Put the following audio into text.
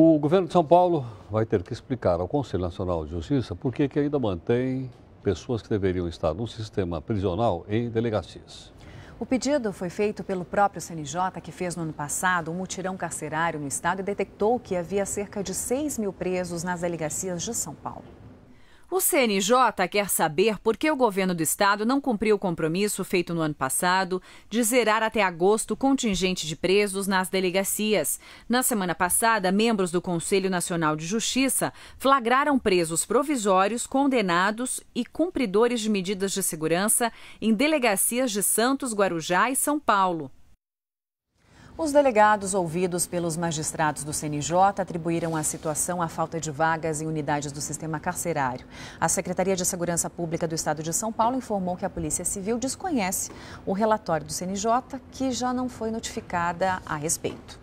O governo de São Paulo vai ter que explicar ao Conselho Nacional de Justiça por que, ainda mantém pessoas que deveriam estar no sistema prisional em delegacias. O pedido foi feito pelo próprio CNJ, que fez no ano passado um mutirão carcerário no estado e detectou que havia cerca de 6 mil presos nas delegacias de São Paulo. O CNJ quer saber por que o governo do estado não cumpriu o compromisso feito no ano passado de zerar até agosto o contingente de presos nas delegacias. Na semana passada, membros do Conselho Nacional de Justiça flagraram presos provisórios, condenados e cumpridores de medidas de segurança em delegacias de Santos, Guarujá e São Paulo. Os delegados ouvidos pelos magistrados do CNJ atribuíram a situação à falta de vagas em unidades do sistema carcerário. A Secretaria de Segurança Pública do Estado de São Paulo informou que a Polícia Civil desconhece o relatório do CNJ, que já não foi notificada a respeito.